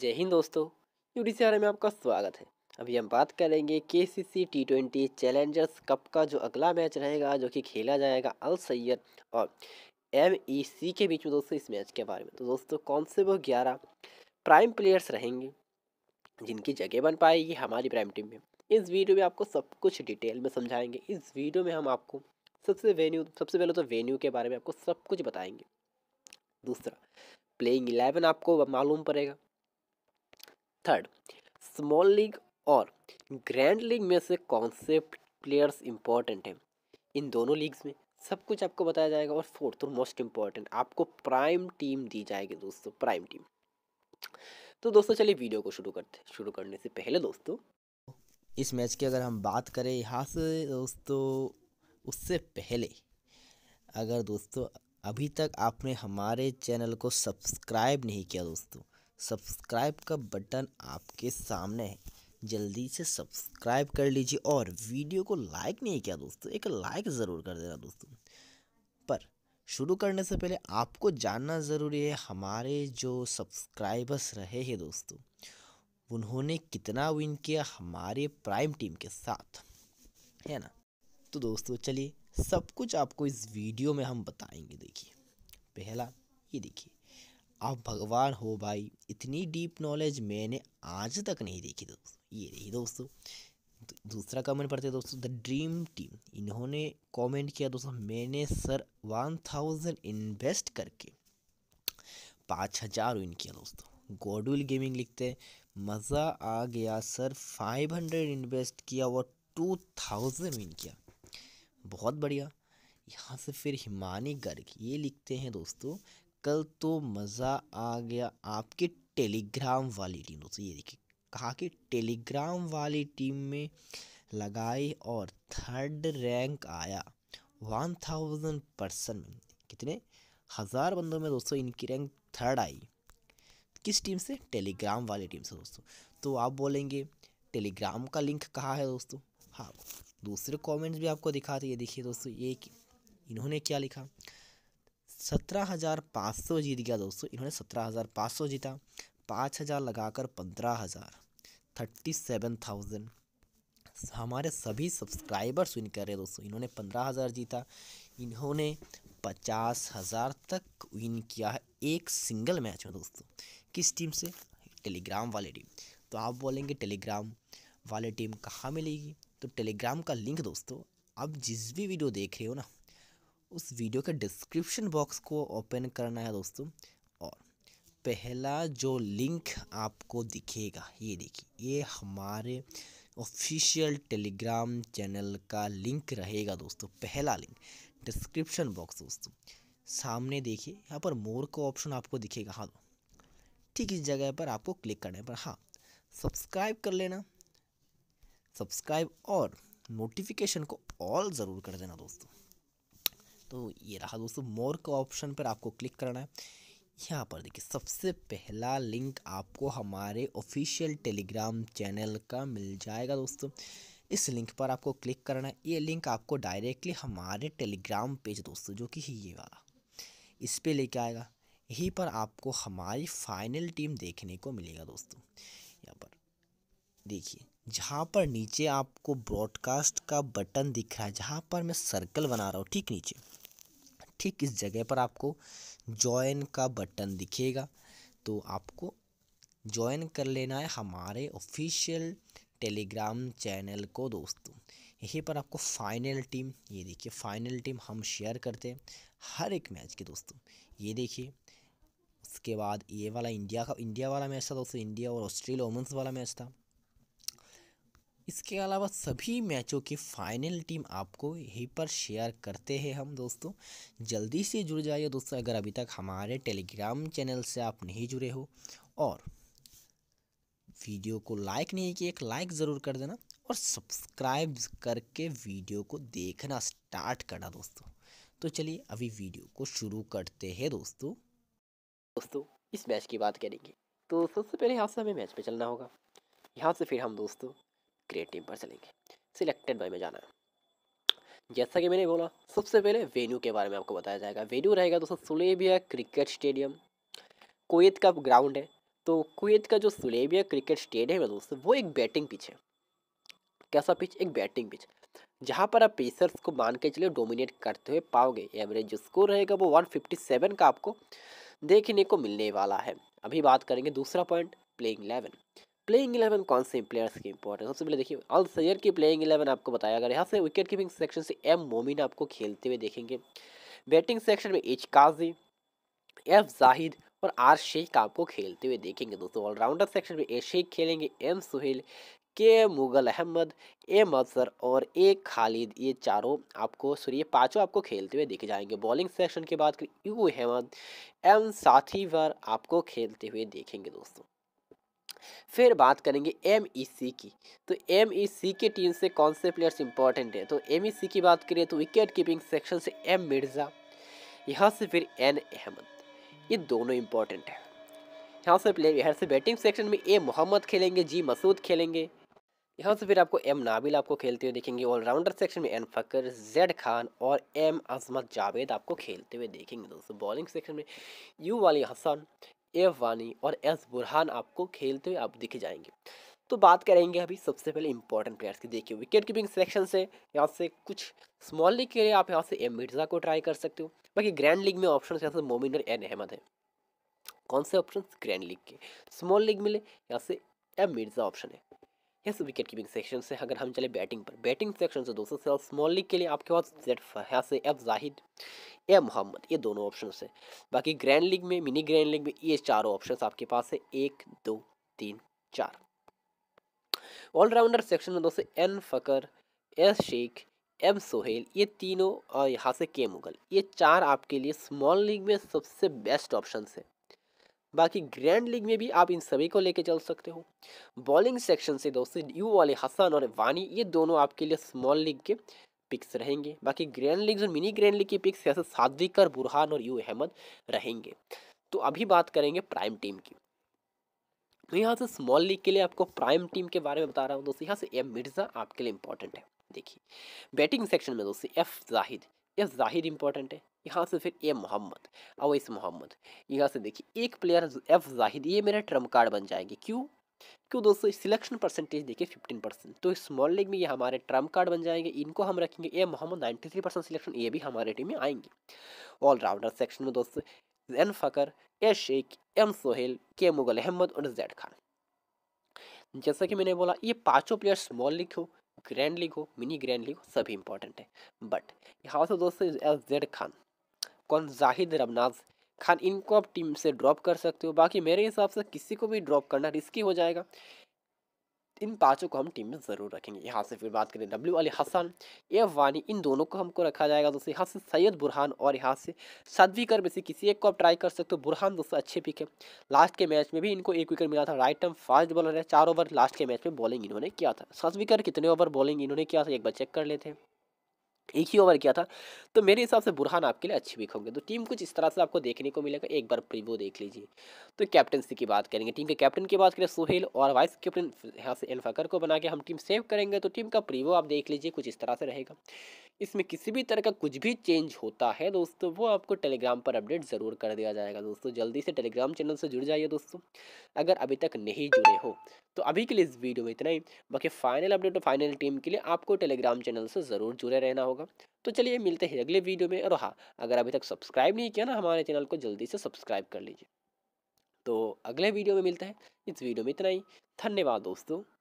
जय हिंद दोस्तों सी में आपका स्वागत है अभी हम बात करेंगे K C C T twenty Challengers Cup का जो अगला मैच रहेगा जो कि खेला जाएगा अल सैयद और एम ई सी के बीच में दोस्तों इस मैच के बारे में तो दोस्तों कौन से वो ग्यारह प्राइम प्लेयर्स रहेंगे जिनकी जगह बन पाएगी हमारी प्राइम टीम में इस वीडियो में आपको सब कुछ डिटेल में समझाएँगे इस वीडियो में हम आपको सबसे वेन्यू सबसे पहले तो वेन्यू के बारे में आपको सब कुछ बताएंगे दूसरा प्लेइंग एलेवन आपको मालूम पड़ेगा थर्ड स्मॉल लीग और ग्रैंड लीग में से से प्लेयर्स इंपॉर्टेंट हैं इन दोनों लीग्स में सब कुछ आपको बताया जाएगा और फोर्थ और मोस्ट इम्पॉर्टेंट आपको प्राइम टीम दी जाएगी दोस्तों प्राइम टीम तो दोस्तों चलिए वीडियो को शुरू करते शुरू करने से पहले दोस्तों इस मैच की अगर हम बात करें यहाँ से दोस्तों उससे पहले अगर दोस्तों अभी तक आपने हमारे चैनल को सब्सक्राइब नहीं किया दोस्तों सब्सक्राइब का बटन आपके सामने है जल्दी से सब्सक्राइब कर लीजिए और वीडियो को लाइक नहीं किया दोस्तों एक लाइक ज़रूर कर देना दोस्तों पर शुरू करने से पहले आपको जानना ज़रूरी है हमारे जो सब्सक्राइबर्स रहे हैं दोस्तों उन्होंने कितना विन किया हमारे प्राइम टीम के साथ है ना तो दोस्तों चलिए सब कुछ आपको इस वीडियो में हम बताएंगे देखिए पहला ये देखिए आप भगवान हो भाई इतनी डीप नॉलेज मैंने आज तक नहीं देखी दोस्तों ये रही दोस्तों दूसरा कमेंट पढ़ते हैं दोस्तों द ड्रीम टीम इन्होंने कमेंट किया दोस्तों मैंने सर वन थाउजेंड इन्वेस्ट करके पाँच हज़ार विन किया दोस्तों गोडविल गेमिंग लिखते हैं मज़ा आ गया सर फाइव हंड्रेड इन्वेस्ट किया और टू थाउजेंड विन किया बहुत बढ़िया यहाँ से फिर हिमानी गर्ग ये लिखते हैं दोस्तों कल तो मज़ा आ गया आपके टेलीग्राम वाली टीम दोस्तों ये देखिए कहा कि टेलीग्राम वाली टीम में लगाई और थर्ड रैंक आया वन थाउजेंड पर्सन में कितने हज़ार बंदों में दोस्तों इनकी रैंक थर्ड आई किस टीम से टेलीग्राम वाली टीम से दोस्तों तो आप बोलेंगे टेलीग्राम का लिंक कहाँ है दोस्तों हाँ दूसरे कमेंट्स भी आपको दिखाते ये देखिए दोस्तों ये इन्होंने क्या लिखा सत्रह हज़ार पाँच सौ जीत गया दोस्तों इन्होंने सत्रह हज़ार पाँच सौ जीता पाँच हज़ार लगाकर पंद्रह हज़ार थर्टी सेवन थाउजेंड हमारे सभी सब्सक्राइबर्स विन कर रहे दोस्तों इन्होंने पंद्रह हज़ार जीता इन्होंने पचास हज़ार तक विन किया है एक सिंगल मैच में दोस्तों किस टीम से टेलीग्राम वाली टीम तो आप बोलेंगे टेलीग्राम वाली टीम कहाँ मिलेगी तो टेलीग्राम का लिंक दोस्तों आप जिस भी वीडियो देख रहे हो ना उस वीडियो के डिस्क्रिप्शन बॉक्स को ओपन करना है दोस्तों और पहला जो लिंक आपको दिखेगा ये देखिए ये हमारे ऑफिशियल टेलीग्राम चैनल का लिंक रहेगा दोस्तों पहला लिंक डिस्क्रिप्शन बॉक्स दोस्तों सामने देखिए यहाँ पर मोर का ऑप्शन आपको दिखेगा हाँ ठीक इस जगह पर आपको क्लिक करने पर हाँ सब्सक्राइब कर लेना सब्सक्राइब और नोटिफिकेशन को ऑल ज़रूर कर देना दोस्तों तो ये रहा दोस्तों मोर का ऑप्शन पर आपको क्लिक करना है यहाँ पर देखिए सबसे पहला लिंक आपको हमारे ऑफिशियल टेलीग्राम चैनल का मिल जाएगा दोस्तों इस लिंक पर आपको क्लिक करना है ये लिंक आपको डायरेक्टली हमारे टेलीग्राम पेज दोस्तों जो कि ये वाला इस पर लेके आएगा यहीं पर आपको हमारी फाइनल टीम देखने को मिलेगा दोस्तों यहाँ पर देखिए जहाँ पर नीचे आपको ब्रॉडकास्ट का बटन दिख रहा है जहाँ पर मैं सर्कल बना रहा हूँ ठीक नीचे ठीक इस जगह पर आपको जॉइन का बटन दिखेगा तो आपको ज्वाइन कर लेना है हमारे ऑफिशियल टेलीग्राम चैनल को दोस्तों यहीं पर आपको फाइनल टीम ये देखिए फाइनल टीम हम शेयर करते हैं हर एक मैच के दोस्तों ये देखिए उसके बाद ये वाला इंडिया का इंडिया वाला मैच था दोस्तों इंडिया और ऑस्ट्रेलिया वुमेंस वाला मैच था इसके अलावा सभी मैचों की फाइनल टीम आपको यहीं पर शेयर करते हैं हम दोस्तों जल्दी से जुड़ जाइए दोस्तों अगर अभी तक हमारे टेलीग्राम चैनल से आप नहीं जुड़े हो और वीडियो को लाइक नहीं किया एक लाइक ज़रूर कर देना और सब्सक्राइब करके वीडियो को देखना स्टार्ट करना दोस्तों तो चलिए अभी वीडियो को शुरू करते हैं दोस्तों दोस्तों इस मैच की बात करेंगे तो सबसे पहले यहाँ से हमें मैच पे चलना होगा यहाँ से फिर हम दोस्तों क्रिएट टीम पर चलेंगे सिलेक्टेड बाय में जाना है जैसा कि मैंने बोला सबसे पहले वेन्यू के बारे में आपको बताया जाएगा वेन्यू रहेगा दोस्तों सुलेबिया क्रिकेट स्टेडियम कुवैत का ग्राउंड है तो कुवैत का जो सुलेबिया क्रिकेट स्टेडियम है दोस्तों वो एक बैटिंग पिच है कैसा पिच एक बैटिंग पिच जहाँ पर आप पेसर्स को मान के चलिए डोमिनेट करते हुए पाओगे एवरेज जो स्कोर रहेगा वो 157 का आपको देखने को मिलने वाला है अभी बात करेंगे दूसरा point playing eleven playing eleven कौन से प्लेयर्स की इंपॉर्टेंस सबसे पहले देखिए अल सैयर की प्लेइंग इलेवन आपको बताया अगर यहाँ से विकेट कीपिंग सेक्शन से एम मोमिन आपको खेलते हुए देखेंगे बैटिंग सेक्शन में एच काजी एफ जाहिद और आर शेख आपको खेलते हुए देखेंगे दोस्तों ऑलराउंडर सेक्शन में ए शेख खेलेंगे एम सुहेल के मुगल अहमद ए मजर और ए खालिद ये चारों आपको सॉरी ये पाँचों आपको खेलते हुए देखे जाएंगे बॉलिंग सेक्शन की बात करें यू अहमद एम साथीवर आपको खेलते हुए देखेंगे दोस्तों फिर बात करेंगे एम e की तो एम e के टीम से कौन से प्लेयर्स इंपॉर्टेंट हैं तो एम e की बात करें तो विकेट कीपिंग सेक्शन से एम मिर्ज़ा यहाँ से फिर एन अहमद ये दोनों इंपॉर्टेंट हैं यहाँ से प्लेयर यहाँ से बैटिंग सेक्शन में ए मोहम्मद खेलेंगे जी मसूद खेलेंगे यहाँ से फिर आपको एम नाबिल आपको खेलते हुए देखेंगे ऑलराउंडर सेक्शन में एन फकर जेड खान और एम अजमत जावेद आपको खेलते हुए देखेंगे दोस्तों बॉलिंग सेक्शन में यू वाली हसन एफ वानी और एस बुरहान आपको खेलते हुए आप दिखे जाएंगे तो बात करेंगे अभी सबसे पहले इंपॉर्टेंट प्लेयर्स की देखिए विकेट कीपिंग सेक्शन से यहाँ से कुछ स्मॉल लीग के लिए आप यहाँ से एम मिर्ज़ा को ट्राई कर सकते हो बाकी ग्रैंड लीग में ऑप्शन यहाँ से मोमिन और एन अहमद है कौन से ऑप्शन ग्रैंड लीग के स्मॉल लीग मिले यहाँ से एम मिर्ज़ा ऑप्शन है इस विकेट कीपिंग सेक्शन से अगर हम चले बैटिंग पर बैटिंग सेक्शन से दोस्तों सिर्फ स्मॉल लीग के लिए आपके पास Z Fahas F Zahid A Mohammad ये दोनों ऑप्शन है बाकी ग्रैंड लीग में मिनी ग्रैंड लीग में ये चारों ऑप्शन आपके पास है एक दो तीन चार ऑलराउंडर सेक्शन में दोस्तों N Fakhar S Sheikh M Sohail ये तीनों और यहाँ से के मुगल ये चार आपके लिए स्मॉल लीग में सबसे बेस्ट ऑप्शन है बाकी ग्रैंड लीग में भी आप इन सभी को लेके चल सकते हो बॉलिंग सेक्शन से दोस्तों यू वाले हसन और वानी ये दोनों आपके लिए स्मॉल लीग के पिक्स रहेंगे बाकी ग्रैंड लीग और मिनी ग्रैंड लीग के पिक्स जैसे सादविकर बुरहान और यू अहमद रहेंगे तो अभी बात करेंगे प्राइम टीम की तो यहाँ से स्मॉल लीग के लिए आपको प्राइम टीम के बारे में बता रहा हूँ दोस्तों यहाँ से एम मिर्ज़ा आपके लिए इंपॉर्टेंट है देखिए बैटिंग सेक्शन में दोस्तों एफ जाहिद यह जाहिर इंपॉर्टेंट है यहाँ से फिर ए मोहम्मद अवैस मोहम्मद यहाँ से देखिए एक प्लेयर एफ जाहिद ये मेरा ट्रम्प कार्ड बन जाएंगे क्यों क्यों दोस्तों सिलेक्शन परसेंटेज देखिए फिफ्टीन परसेंट तो स्मॉल लीग में ये हमारे ट्रम्प कार्ड बन जाएंगे इनको हम रखेंगे A Mohammad ninety three percent selection ये भी हमारे टीम में आएंगे ऑलराउंडर सेक्शन में दोस्तों Zain Fakhar A Sheikh M Sohail K Mughal Ahmad और जैड खान जैसा कि मैंने बोला ये पाँचों प्लेयर स्मॉल लीग हो ग्रैंड लीग हो मिनी ग्रैंड लीग हो सभी इंपॉर्टेंट है बट यहाँ से दोस्तों एस जेड खान कौन जाहिद रमनाज खान इनको आप टीम से ड्रॉप कर सकते हो बाकी मेरे हिसाब से किसी को भी ड्रॉप करना रिस्की हो जाएगा इन पांचों को हम टीम में ज़रूर रखेंगे यहाँ से फिर बात करें डब्ल्यू अली हसन ए वानी इन दोनों को हमको रखा जाएगा दोस्तों यहाँ से सैयद बुरहान और यहाँ से सदविकर में से किसी एक को आप ट्राई कर सकते हो तो बुरहान दोस्तों अच्छे पिक है लास्ट के मैच में भी इनको एक विकेट मिला था राइट टर्म फास्ट बॉलर है चार ओवर लास्ट के मैच में बॉलिंग इन्होंने किया था सदविकर कितने ओवर बॉलिंग इन्होंने किया था एक बार चेक कर लेते हैं एक ही ओवर किया था तो मेरे हिसाब से बुरहान आपके लिए अच्छी भी होंगे तो टीम कुछ इस तरह से आपको देखने को मिलेगा एक बार प्रीव्यू देख लीजिए तो कैप्टनसी की बात करेंगे टीम के कैप्टन की बात करें सुहेल और वाइस कैप्टन यहाँ से एनफाकर को बना के हम टीम सेव करेंगे तो टीम का प्रीव्यू आप देख लीजिए कुछ इस तरह से रहेगा इसमें किसी भी तरह का कुछ भी चेंज होता है दोस्तों वो आपको टेलीग्राम पर अपडेट ज़रूर कर दिया जाएगा दोस्तों जल्दी से टेलीग्राम चैनल से जुड़ जाइए दोस्तों अगर अभी तक नहीं जुड़े हो तो अभी के लिए इस वीडियो में इतना ही बाकी फाइनल अपडेट और फाइनल टीम के लिए आपको टेलीग्राम चैनल से ज़रूर जुड़े रहना होगा तो चलिए मिलते हैं अगले वीडियो में और हाँ अगर अभी तक सब्सक्राइब नहीं किया ना हमारे चैनल को जल्दी से सब्सक्राइब कर लीजिए तो अगले वीडियो में मिलता है इस वीडियो में इतना ही धन्यवाद दोस्तों